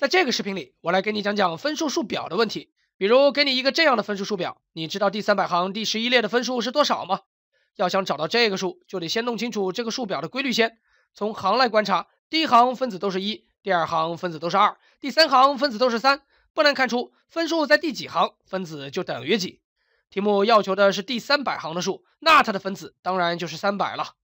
在这个视频里，我来给你讲讲分数数表的问题。比如给你一个这样的分数数表，你知道第三百行第十一列的分数是多少吗？要想找到这个数，就得先弄清楚这个数表的规律先。从行来观察，第一行分子都是一，第二行分子都是二，第三行分子都是三，不难看出，分数在第几行，分子就等于几。题目要求的是第三百行的数，那它的分子当然就是三百了。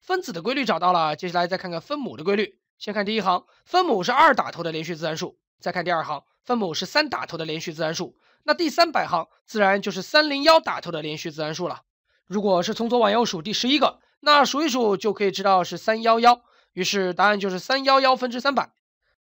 分子的规律找到了，接下来再看看分母的规律。先看第一行，分母是二打头的连续自然数。再看第二行，分母是三打头的连续自然数。那第三百行自然就是三零幺打头的连续自然数了。如果是从左往右数第十一个，那数一数就可以知道是三幺幺。于是答案就是三幺幺分之三百。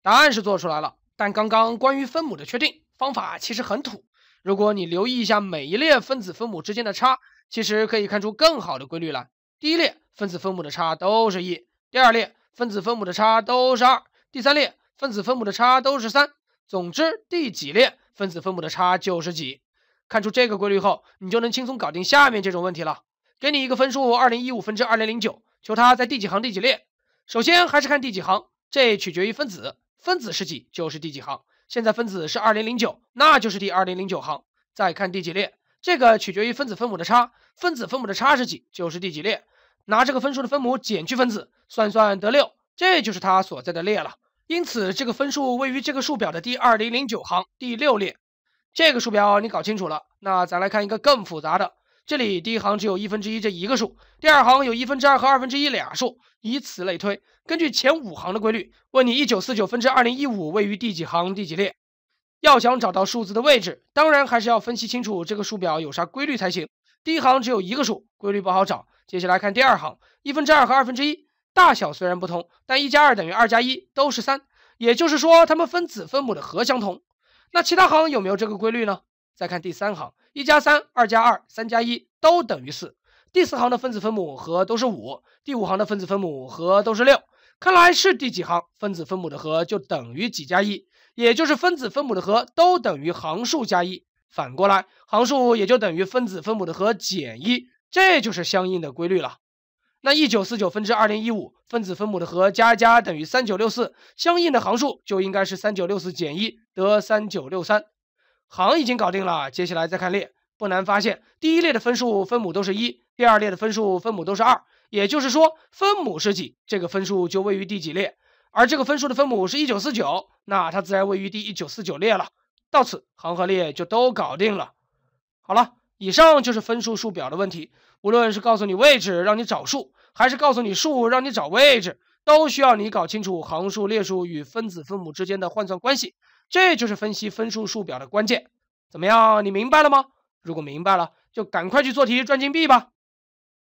答案是做出来了，但刚刚关于分母的确定方法其实很土。如果你留意一下每一列分子分母之间的差，其实可以看出更好的规律来。第一列分子分母的差都是一，第二列。分子分母的差都是二，第三列分子分母的差都是三。总之，第几列分子分母的差就是几。看出这个规律后，你就能轻松搞定下面这种问题了。给你一个分数二零一五分之二零零九，求它在第几行第几列。首先还是看第几行，这取决于分子，分子是几就是第几行。现在分子是二零零九，那就是第二零零九行。再看第几列，这个取决于分子分母的差，分子分母的差是几就是第几列。拿这个分数的分母减去分子，算算得六，这就是它所在的列了。因此，这个分数位于这个数表的第二零零九行第六列。这个数表你搞清楚了，那咱来看一个更复杂的。这里第一行只有一分之一这一个数，第二行有一分之二和二分之一俩数，以此类推。根据前五行的规律，问你一九四九分之二零一五位于第几行第几列？要想找到数字的位置，当然还是要分析清楚这个数表有啥规律才行。第一行只有一个数，规律不好找。接下来看第二行，一分之二和二分之一大小虽然不同，但一加二等于二加一都是三，也就是说它们分子分母的和相同。那其他行有没有这个规律呢？再看第三行，一加三、二加二、三加一都等于四。第四行的分子分母和都是五，第五行的分子分母和都是六。看来是第几行分子分母的和就等于几加一，也就是分子分母的和都等于行数加一。反过来，行数也就等于分子分母的和减一。这就是相应的规律了。那一九四九分之二零一五，分子分母的和加加等于三九六四，相应的行数就应该是三九六四减一得三九六三。行已经搞定了，接下来再看列。不难发现，第一列的分数分母都是一，第二列的分数分母都是二，也就是说，分母是几，这个分数就位于第几列。而这个分数的分母是一九四九，那它自然位于第一九四九列了。到此，行和列就都搞定了。好了。以上就是分数数表的问题，无论是告诉你位置让你找数，还是告诉你数让你找位置，都需要你搞清楚行数、列数与分子、分母之间的换算关系，这就是分析分数数表的关键。怎么样，你明白了吗？如果明白了，就赶快去做题赚金币吧。